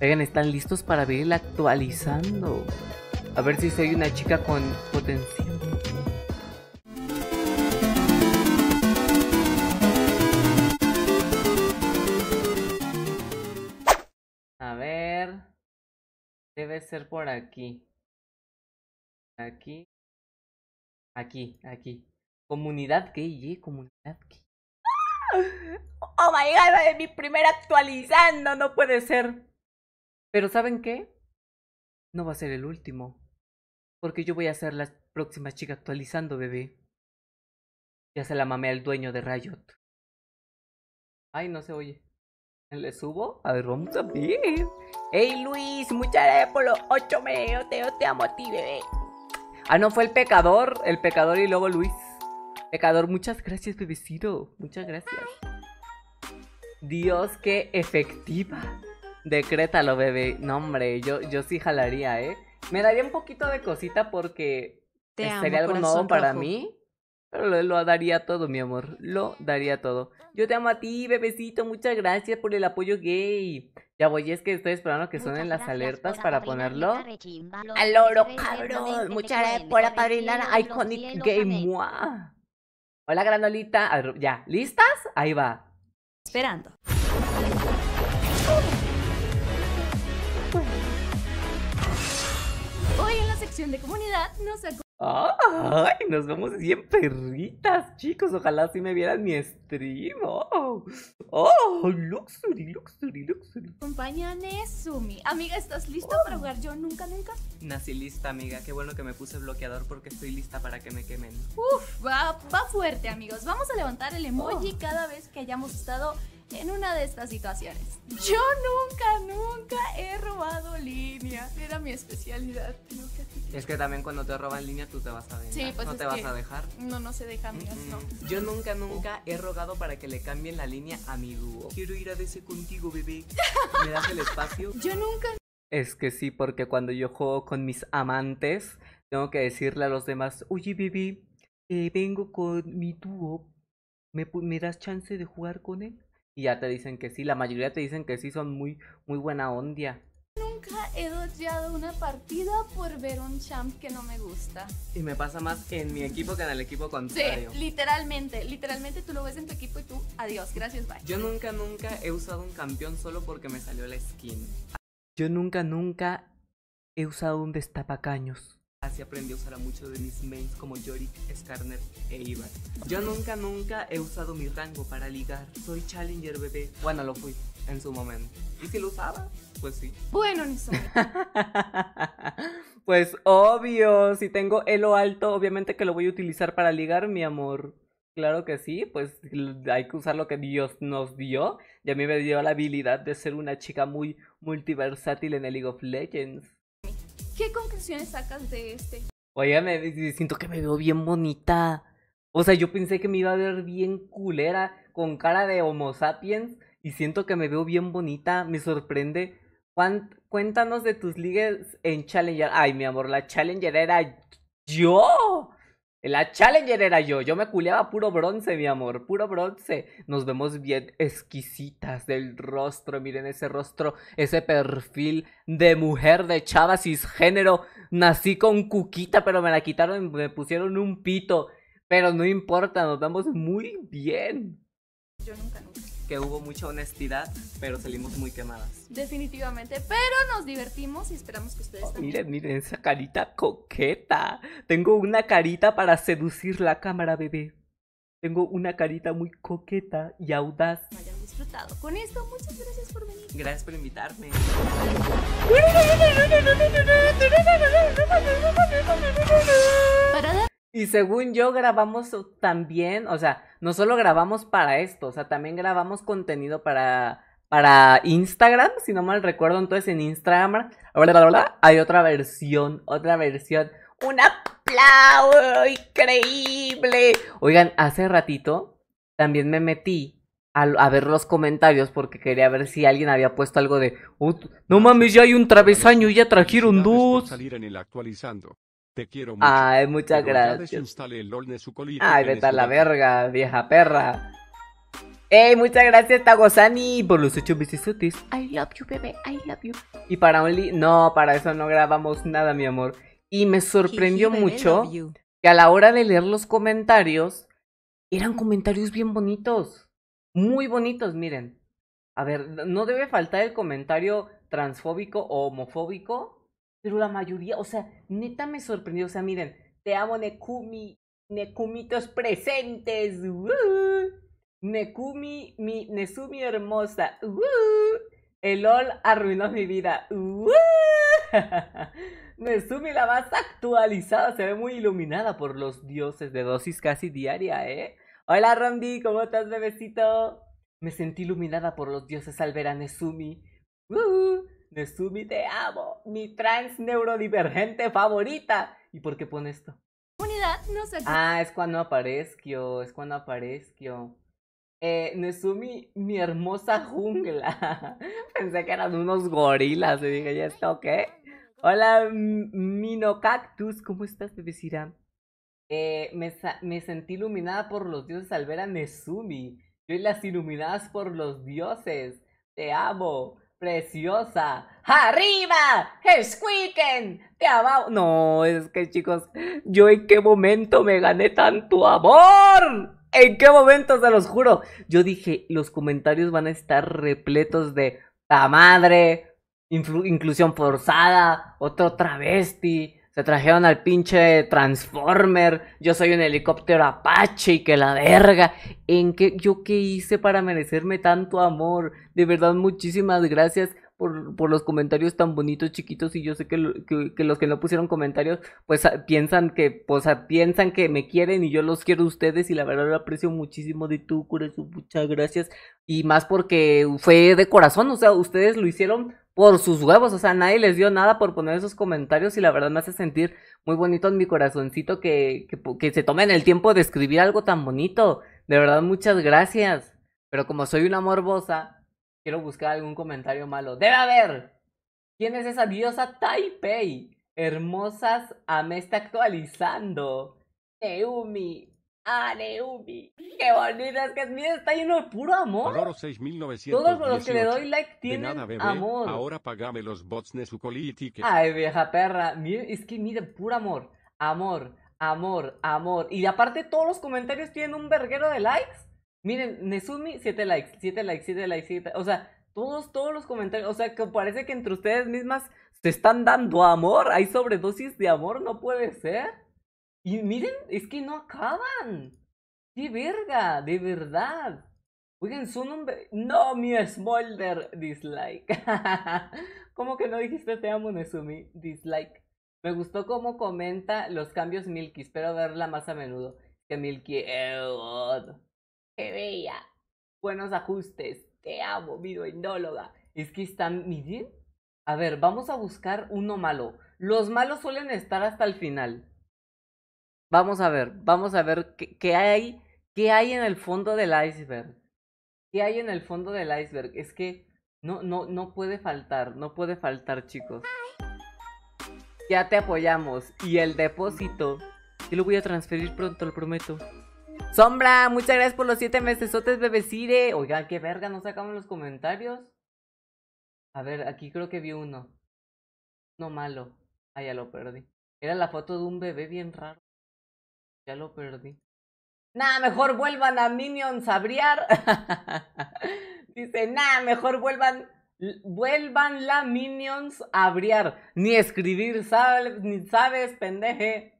Oigan, ¿están listos para ver el actualizando? A ver si soy una chica con potencial. A ver. Debe ser por aquí. Aquí. Aquí, aquí. Comunidad gay, eh, comunidad gay. ¡Ah! Oh my god, mi primera actualizando, no puede ser. Pero ¿saben qué? No va a ser el último. Porque yo voy a ser la próxima chica actualizando, bebé. Ya se la mamé al dueño de Riot. Ay, no se oye. ¿Le subo? A ver, vamos a ver. ¡Ey, Luis! ¡Muchas gracias por los ocho me Te, te amo a ti, bebé. Ah, no, fue el pecador. El pecador y luego Luis. Pecador, muchas gracias, bebecito. Muchas gracias. Dios, qué efectiva. Decrétalo, bebé. No, hombre, yo, yo sí jalaría, ¿eh? Me daría un poquito de cosita porque sería algo nuevo para mí. Pero lo, daría todo, mi amor. Lo daría todo. Yo te amo a ti, bebecito. Muchas gracias por el apoyo gay. Ya voy, es que estoy esperando que suenen las alertas para ponerlo. Al oro, cabrón. Muchas gracias por apadrinar a Iconic Game. Hola, granolita. Ya, ¿listas? Ahí va. Esperando. de comunidad nos sacó. ¡Ay! Nos vemos bien perritas, chicos. Ojalá si me vieran mi stream. ¡Oh! ¡Oh! ¡Luxury, luxury, Amiga, ¿estás lista oh. para jugar yo nunca, nunca? Nací lista, amiga. Qué bueno que me puse bloqueador porque estoy lista para que me quemen. Uf, va, fuerte, amigos. Vamos a levantar el emoji oh. cada vez que hayamos estado en una de estas situaciones. Yo nunca, nunca era mi especialidad. Es que también cuando te roban línea tú te vas a pues no te vas a dejar. No, no se deja, Yo nunca, nunca he rogado para que le cambien la línea a mi dúo. Quiero ir a DC contigo, bebé. ¿Me das el espacio? Yo nunca. Es que sí, porque cuando yo juego con mis amantes, tengo que decirle a los demás, oye, bebé, eh, vengo con mi dúo. ¿Me, das chance de jugar con él? Y ya te dicen que sí, la mayoría te dicen que sí, son muy, muy buena onda he odiado una partida por ver un champ que no me gusta. Y me pasa más en mi equipo que en el equipo contrario. Sí, literalmente, literalmente tú lo ves en tu equipo y tú, adiós, gracias, bye. Yo nunca, nunca he usado un campeón solo porque me salió la skin. Yo nunca, nunca he usado un destapacaños. Así aprendí a usar a muchos de mis mains como Yorick, Skarner e Ivan. Yo nunca, nunca he usado mi rango para ligar. Soy Challenger, bebé. Bueno, lo fui en su momento. ¿Y si lo usaba? Pues sí. Bueno, Nissan. pues obvio, si tengo elo alto, obviamente que lo voy a utilizar para ligar, mi amor. Claro que sí, pues hay que usar lo que Dios nos dio. Y a mí me dio la habilidad de ser una chica muy multiversátil en el League of Legends. ¿Qué conclusiones sacas de este? Oye, me siento que me veo bien bonita. O sea, yo pensé que me iba a ver bien culera, con cara de Homo sapiens, y siento que me veo bien bonita, me sorprende. cuéntanos de tus ligues en Challenger. Ay, mi amor, la Challenger era yo. La Challenger era yo. Yo me culeaba puro bronce, mi amor. Puro bronce. Nos vemos bien exquisitas del rostro. Miren ese rostro, ese perfil de mujer, de chava cisgénero. Nací con cuquita, pero me la quitaron, me pusieron un pito. Pero no importa, nos vamos muy bien. Yo nunca, nunca que hubo mucha honestidad, pero salimos muy quemadas. Definitivamente, pero nos divertimos y esperamos que ustedes oh, Miren, miren esa carita coqueta. Tengo una carita para seducir la cámara, bebé. Tengo una carita muy coqueta y audaz. Me hayan disfrutado. Con esto, muchas gracias por venir. Gracias por invitarme. Para dar y según yo grabamos también, o sea, no solo grabamos para esto, o sea, también grabamos contenido para, para Instagram, si no mal recuerdo, entonces en Instagram bla, bla, bla, hay otra versión, otra versión. Un aplauso increíble. Oigan, hace ratito también me metí a, ver los comentarios porque quería ver si alguien había puesto algo de, no mames, ya hay un travesaño, y ya trajeron dos. Salir en el actualizando. Te quiero mucho. Ay, muchas gracias. Ay, vete a la verga, vieja perra. Ey, muchas gracias, Tagosani, por los 8 I love you, bebé, I love you. Y para Only, no, para eso no grabamos nada, mi amor. Y me sorprendió mucho que a la hora de leer los comentarios, eran comentarios bien bonitos. Muy bonitos, miren. A ver, no debe faltar el comentario transfóbico o homofóbico pero la mayoría, o sea, neta me sorprendió, o sea, miren, te amo Nekumi, Nekumitos presentes, uh, Nekumi, mi Nezumi hermosa, uh, el LOL arruinó mi vida, uh, Nezumi la más actualizada, se ve muy iluminada por los dioses de dosis casi diaria, ¿eh? Hola Randy, ¿cómo estás, bebecito? Me sentí iluminada por los dioses al ver a Nezumi. Uh, Nesumi te amo, mi trans neurodivergente favorita. ¿Y por qué pone esto? Unidad, no sé. Ah, es cuando aparezco, es cuando aparezco. Eh, Nezumi, mi hermosa jungla. Pensé que eran unos gorilas y dije, ¿ya está qué? Hola, Minocactus, ¿cómo estás, bebecita? Eh, me, me sentí iluminada por los dioses al ver a Nezumi. Yo y las iluminadas por los dioses. Te amo. Preciosa. ¡Arriba! ¡Squeaken! ¡Te amo. No, es que chicos, yo en qué momento me gané tanto amor. ¿En qué momento? Se los juro. Yo dije, los comentarios van a estar repletos de la madre, inclusión forzada, otro travesti, te trajeron al pinche Transformer. Yo soy un helicóptero Apache y que la verga. ¿En qué, yo qué hice para merecerme tanto amor? De verdad, muchísimas gracias por, por los comentarios tan bonitos, chiquitos. Y yo sé que, los que no pusieron comentarios, pues ah, piensan que, pues ah, piensan que me quieren y yo los quiero a ustedes. Y la verdad lo aprecio muchísimo de tu corazón. Muchas gracias. Y más porque fue de corazón. O sea, ustedes lo hicieron por sus huevos, o sea, nadie les dio nada por poner esos comentarios y la verdad me hace sentir muy bonito en mi corazoncito que, que, se tomen el tiempo de escribir algo tan bonito. De verdad, muchas gracias. Pero como soy una morbosa, quiero buscar algún comentario malo. Debe haber. ¿Quién es esa diosa Taipei? Hermosas, me está actualizando. Eumi, ¡Ah, Neumi. Qué bonita, es que ¡Miren, está lleno de puro amor. Todos los que le doy like tienen amor. Ahora pagame los bots de su colítica. Ay, vieja perra. es que mira, puro amor. Amor, amor, amor. Y aparte todos los comentarios tienen un verguero de likes. Miren, Nezumi, 7 likes, 7 likes, 7 likes, 7 O sea, todos, todos los comentarios. O sea, que parece que entre ustedes mismas se están dando amor. Hay sobredosis de amor, no puede ser. Y miren, es que no acaban. ¡Qué verga! De verdad. Oigan, su nombre. No, mi Smolder. Dislike. ¿Cómo que no dijiste te amo, Nezumi? Dislike. Me gustó cómo comenta los cambios Milky. Espero verla más a menudo. Que Milky. ¡Qué bella! Buenos ajustes. Te amo, mi Es que están. Miren. A ver, vamos a buscar uno malo. Los malos suelen estar hasta el final. Vamos a ver, vamos a ver qué, hay, qué hay en el fondo del iceberg. ¿Qué hay en el fondo del iceberg? Es que no, no, no puede faltar, no puede faltar, chicos. Ya te apoyamos. Y el depósito. Yo lo voy a transferir pronto, lo prometo. Sombra, muchas gracias por los siete meses, sotes bebecire. Oiga, qué verga, no sacamos los comentarios. A ver, aquí creo que vi uno. No malo. Ah, ya lo perdí. Era la foto de un bebé bien raro. Ya lo perdí. Nah, mejor vuelvan a Minions a briar. Dice, nah, mejor vuelvan. Vuelvan la Minions a briar. Ni escribir, sabes, ni sabes, pendeje.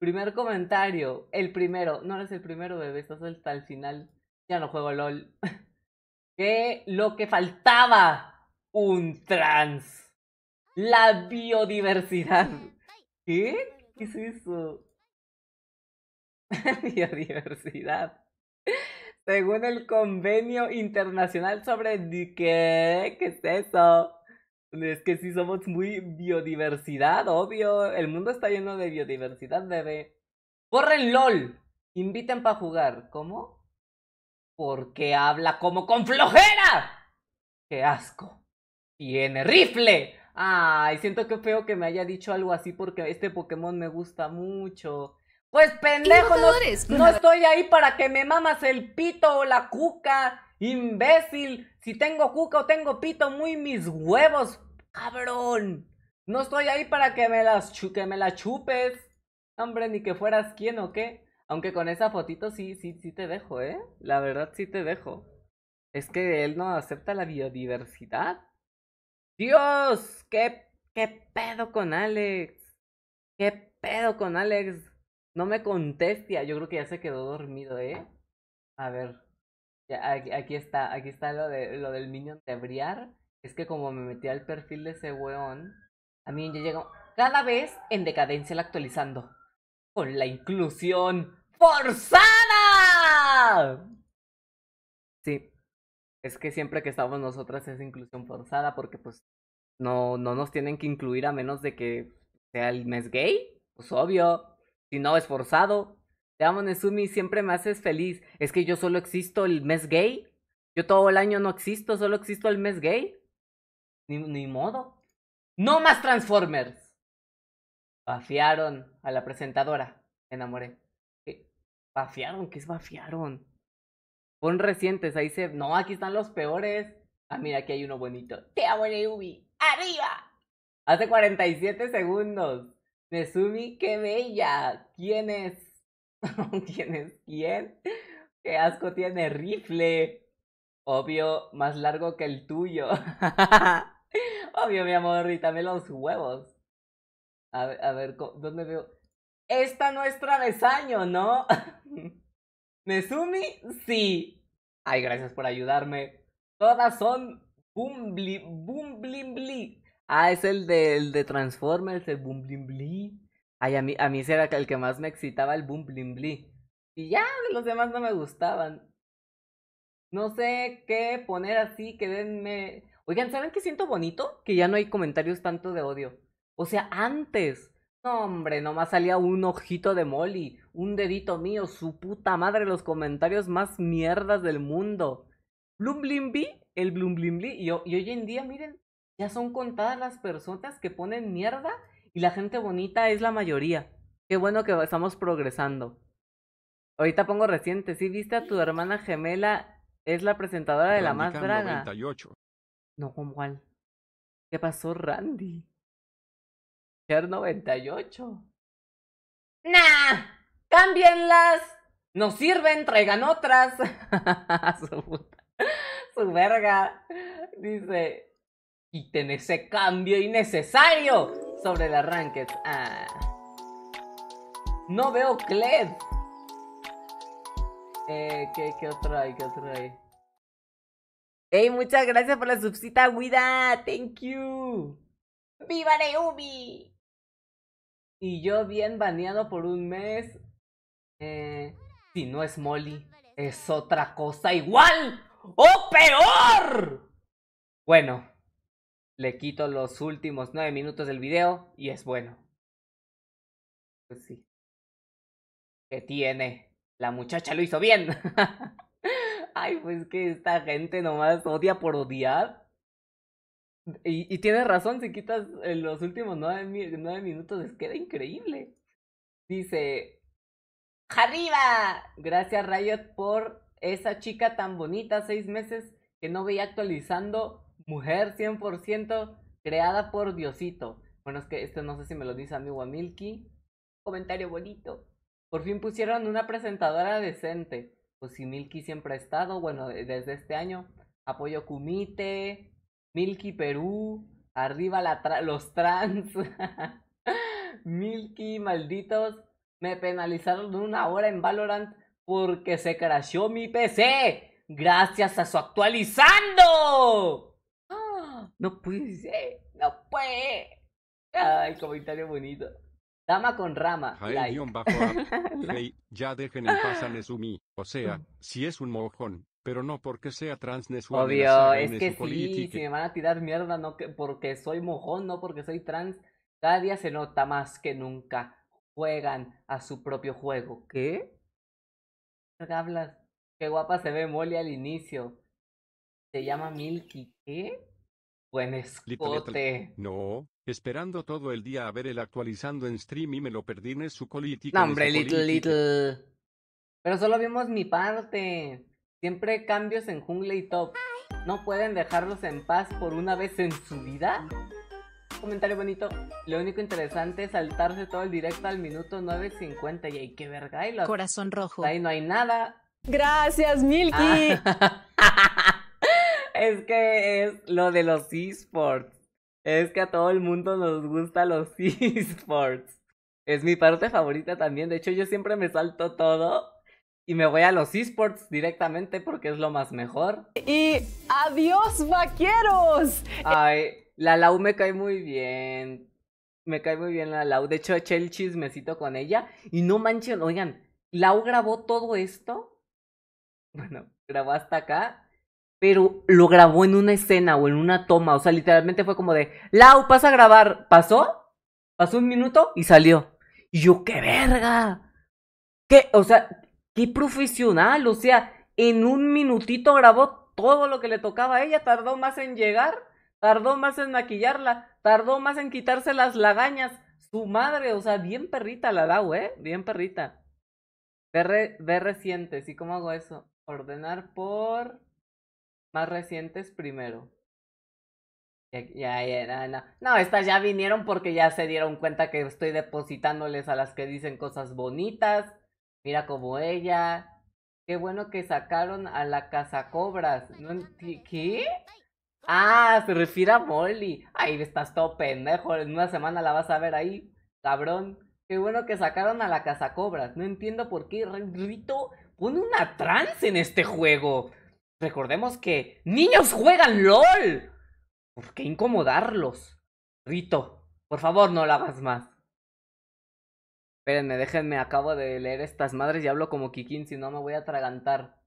Primer comentario, el primero. No eres el primero, bebé, estás hasta el final. Ya no juego LOL. que lo que faltaba, un trans. La biodiversidad. ¿Qué? ¿Qué es eso? Biodiversidad. Según el Convenio Internacional sobre... ¿Qué? ¿Qué es eso? Es que sí somos muy biodiversidad, obvio. El mundo está lleno de biodiversidad, bebé. ¡Corren LOL! Inviten para jugar. ¿Cómo? Porque habla como con flojera. ¡Qué asco! ¡Tiene rifle! Ay, siento que feo que me haya dicho algo así porque este Pokémon me gusta mucho. Pues pendejo, no, estoy ahí para que me mamas el pito o la cuca, imbécil. Si tengo cuca o tengo pito, muy mis huevos, cabrón. No estoy ahí para que me las que me la chupes. Hombre, ni que fueras quién o qué. Aunque con esa fotito sí, sí, sí te dejo, ¿eh? La verdad sí te dejo. Es que él no acepta la biodiversidad. Dios, qué, qué pedo con Alex. Qué pedo con Alex. No me contesta. Yo creo que ya se quedó dormido, ¿eh? A ver. Ya, aquí, está. Aquí está lo, de, lo del minion de Briar. Es que como me metí al perfil de ese weón. A mí ya llegó. Cada vez en decadencia la actualizando. Con la inclusión forzada. Sí. Es que siempre que estamos nosotras es inclusión forzada porque pues no, no nos tienen que incluir a menos de que sea el mes gay. Pues obvio si no es forzado. Te amo, Nezumi, siempre me haces feliz. Es que yo solo existo el mes gay. Yo todo el año no existo, solo existo el mes gay. Ni, modo. No más Transformers. Bafiaron a la presentadora. Me enamoré. ¿Qué? ¿Bafiaron? ¿Qué es bafiaron? Pon recientes, ahí se... No, aquí están los peores. Ah, mira, aquí hay uno bonito. Te amo, Neubi. ¡Arriba! Hace 47 segundos. Nezumi, qué bella. ¿Quién es? ¿Quién es quién? ¡Qué asco tiene rifle! Obvio, más largo que el tuyo. Obvio, mi amor, y también los huevos. A ver, a ver, ¿dónde veo? Esta no es travesaño, ¿no? ¿Nezumi? Sí. Ay, gracias por ayudarme. Todas son bumbling, Ah, es el de, de Transformers, el Boom Blim Bli. Ay, a mí, a mí ese era el que más me excitaba, el Boom Blim Bli. Y ya, los demás no me gustaban. No sé qué poner así, que denme... Oigan, ¿saben qué siento bonito? Que ya no hay comentarios tanto de odio. O sea, antes... No, hombre, nomás salía un ojito de Molly, un dedito mío, su puta madre, los comentarios más mierdas del mundo. Bloom Blim el Bloom Blim y, y hoy en día, miren, ya son contadas las personas que ponen mierda y la gente bonita es la mayoría. Qué bueno que estamos progresando. Ahorita pongo reciente, ¿sí viste a tu hermana gemela? Es la presentadora de La Más Draga. No, ¿con cuál? ¿Qué pasó, Randy? Ser 98. ¡Nah! ¡Cámbienlas! ¡No sirven! ¡Traigan otras! su puta. Su verga. Dice, ¡Y Quiten ese cambio innecesario sobre el Ranked. Ah. No veo Cled. Eh, ¿qué, ¿Qué otro hay? ¿Qué otro hay? Hey, muchas gracias por la subsita! Guida. Thank you. ¡Viva Ubi! Y yo bien baneado por un mes. Eh, si no es Molly, es otra cosa igual o peor. Bueno, le quito los últimos nueve minutos del video y es bueno. Pues sí. ¿Qué tiene? La muchacha lo hizo bien. Ay, pues que esta gente nomás odia por odiar. Y, tienes razón, si quitas eh, los últimos nueve minutos minutos, que era increíble. Dice, ¡Arriba! Gracias Riot por esa chica tan bonita, seis meses que no veía actualizando mujer 100% creada por Diosito. Bueno, es que esto no sé si me lo dice amigo a Milky. Comentario bonito. Por fin pusieron una presentadora decente. Pues si Milky siempre ha estado, bueno, desde este año. Apoyo Kumite, Milky Perú, arriba la los trans. Milky, malditos. Me penalizaron una hora en Valorant porque se crashó mi PC. Gracias a su actualizando. No puede ser, no puede. Ay, comentario bonito. Dama con rama. ya dejen en casa O sea, mm. si es un mojón, pero no porque sea trans Nezumi. Obvio, es que sí, si me van a tirar mierda, no que, porque soy mojón, no porque soy trans. Cada día se nota más que nunca. Juegan a su propio juego. ¿Qué? ¿Qué hablas? Qué guapa se ve Molly al inicio. Se llama Milky. ¿Qué? Buen escote. No, esperando todo el día a ver el actualizando en stream y me lo perdí en su política. No, hombre, Little, Little. Pero solo vimos mi parte. Siempre cambios en jungle y top. ¿No pueden dejarlos en paz por una vez en su vida? Comentario bonito. Lo único interesante es saltarse todo el directo al minuto 9.50. Y hay qué verga. Corazón rojo. Ahí no hay nada. Gracias, Milky. Ah. Es que es lo de los esports. Es que a todo el mundo nos gusta los esports. Es mi parte favorita también. De hecho, yo siempre me salto todo y me voy a los esports directamente porque es lo más mejor. Y adiós, vaqueros. Ay, la Lau me cae muy bien. Me cae muy bien la Lau. De hecho, eché me cito con ella. Y no manchen, oigan, Lau grabó todo esto. Bueno, grabó hasta acá pero lo grabó en una escena o en una toma. O sea, literalmente fue como de, Lau, pasa a grabar. Pasó, pasó un minuto y salió. yo, qué verga. ¿Qué? O sea, qué profesional. O sea, en un minutito grabó todo lo que le tocaba a ella. Tardó más en llegar, tardó más en maquillarla, tardó más en quitarse las lagañas. Su madre, o sea, bien perrita la Lau, ¿eh? Bien perrita. Ver, ver recientes. ¿Y cómo hago eso? Ordenar por más recientes primero. Ya, ya, ya, no, no, estas ya vinieron porque ya se dieron cuenta que estoy depositándoles a las que dicen cosas bonitas. Mira como ella. Qué bueno que sacaron a la cazacobras. ¿No ¿Qué? Ah, se refiere a Molly. ahí estás todo pendejo. En una semana la vas a ver ahí, cabrón. Qué bueno que sacaron a la cazacobras. No entiendo por qué Rito pone una trance en este juego. Recordemos que niños juegan LOL. ¿Por qué incomodarlos? Rito, por favor no lo hagas más. Espérenme, déjenme, acabo de leer estas madres y hablo como Kikin, si no me voy a atragantar.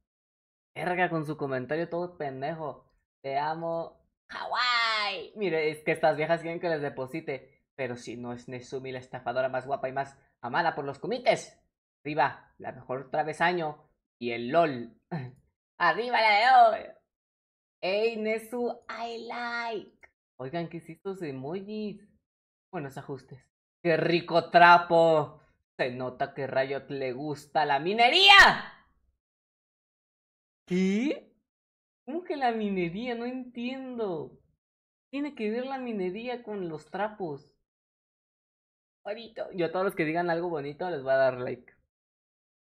Verga con su comentario todo pendejo. Te amo. Hawaii. Mire, es que estas viejas quieren que les deposite. Pero si no es Nezumi la estafadora más guapa y más amada por los comites. Riva, la mejor travesaño y el LOL. Arriba la de hoy. Ey, Nesu, I like. Oigan, ¿qué es estos emojis? Buenos ajustes. ¡Qué rico trapo! Se nota que Riot le gusta la minería. ¿Qué? ¿Cómo que la minería? No entiendo. Tiene que ver la minería con los trapos. Bonito. Yo a todos los que digan algo bonito les voy a dar like.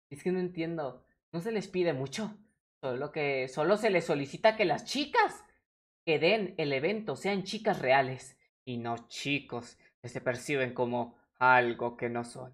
Es que no entiendo. No se les pide mucho. Solo que solo se les solicita que las chicas que den el evento sean chicas reales y no chicos que se perciben como algo que no son.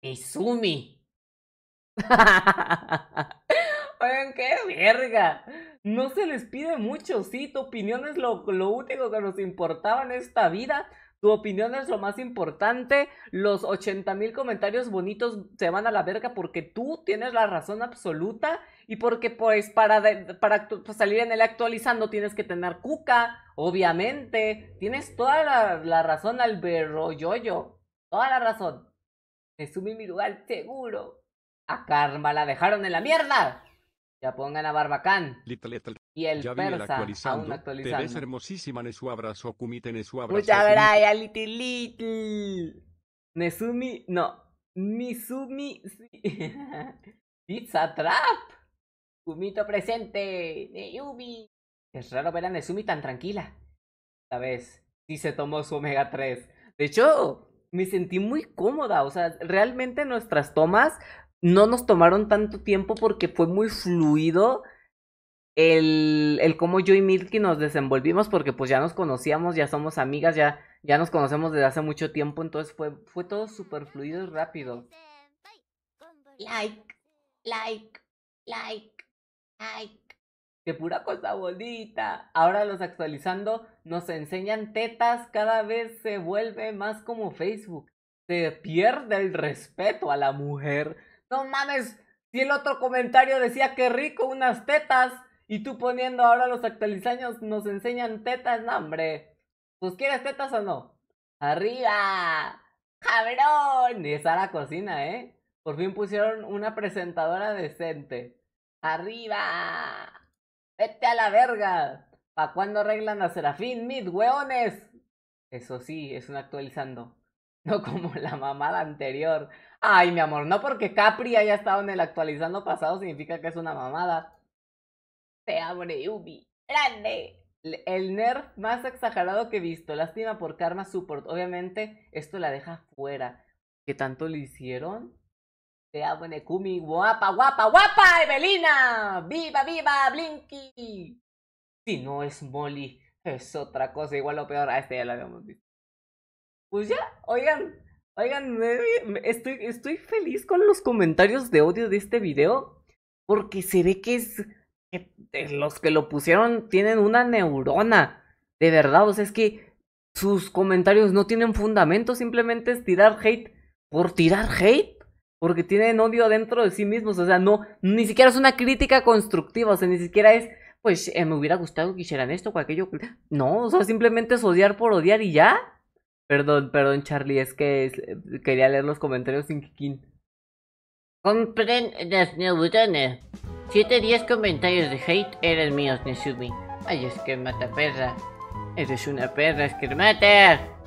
Izumi. Oigan, qué verga. No se les pide mucho, sí, tu opinión es lo, lo único que nos importaba en esta vida. Tu opinión es lo más importante. Los 80 mil comentarios bonitos se van a la verga porque tú tienes la razón absoluta y porque pues para, para pues, salir en el actualizando tienes que tener cuca, obviamente. Tienes toda la, razón al Yoyo. Toda la razón. Me subí mi lugar seguro. A Karma la dejaron en la mierda. Ya pongan a Barbacán y el ya persa, Aún actualizando. hermosísima abrazo, Kumite abrazo. Muchas gracias, Little Little. Nesumi, no. Misumi, Pizza Trap. Kumito presente. Neyubi. Es raro ver a Nesumi tan tranquila. sabes vez sí se tomó su Omega 3. De hecho, me sentí muy cómoda. O sea, realmente nuestras tomas no nos tomaron tanto tiempo porque fue muy fluido el, el cómo yo y Milky nos desenvolvimos, porque pues ya nos conocíamos, ya somos amigas, ya, ya nos conocemos desde hace mucho tiempo, entonces fue, fue todo súper fluido y rápido. Like, like, like, like. ¡Qué pura cosa bonita. Ahora los actualizando nos enseñan tetas, cada vez se vuelve más como Facebook. Se pierde el respeto a la mujer. No mames, si el otro comentario decía que rico unas tetas, y tú poniendo ahora los actualizaños nos enseñan tetas, no, hombre. ¿Pues quieres tetas o no? ¡Arriba! ¡Cabrón! Y esa la cocina, ¿eh? Por fin pusieron una presentadora decente. ¡Arriba! ¡Vete a la verga! ¿Pa' cuándo arreglan a Serafín, mid, hueones? Eso sí, es un actualizando. No como la mamada anterior. Ay, mi amor, no porque Capri haya estado en el actualizando pasado significa que es una mamada. Te amo, Ubi. ¡Grande! El nerf más exagerado que he visto. Lástima por Karma Support. Obviamente, esto la deja fuera. ¿Qué tanto le hicieron? Te amo, Nekumi. Guapa, guapa, guapa, Evelina. Viva, viva, Blinky. Si no es Molly, es otra cosa. Igual lo peor. A este ya lo habíamos visto. Pues ya, oigan. Oigan, estoy, estoy feliz con los comentarios de odio de este video. Porque se ve que es eh, los que lo pusieron tienen una neurona. De verdad, o sea, es que sus comentarios no tienen fundamento, simplemente es tirar hate por tirar hate. Porque tienen odio dentro de sí mismos, o sea, no, ni siquiera es una crítica constructiva, o sea, ni siquiera es, pues, eh, me hubiera gustado que hicieran esto o aquello. No, o sea, simplemente es odiar por odiar y ya. Perdón, perdón, Charlie, es que eh, quería leer los comentarios sin Kikin. Compren las neuronas. 7-10 comentarios de hate eran míos, Nezumi. Ay, es que mata perra. Eres una perra, es que mata.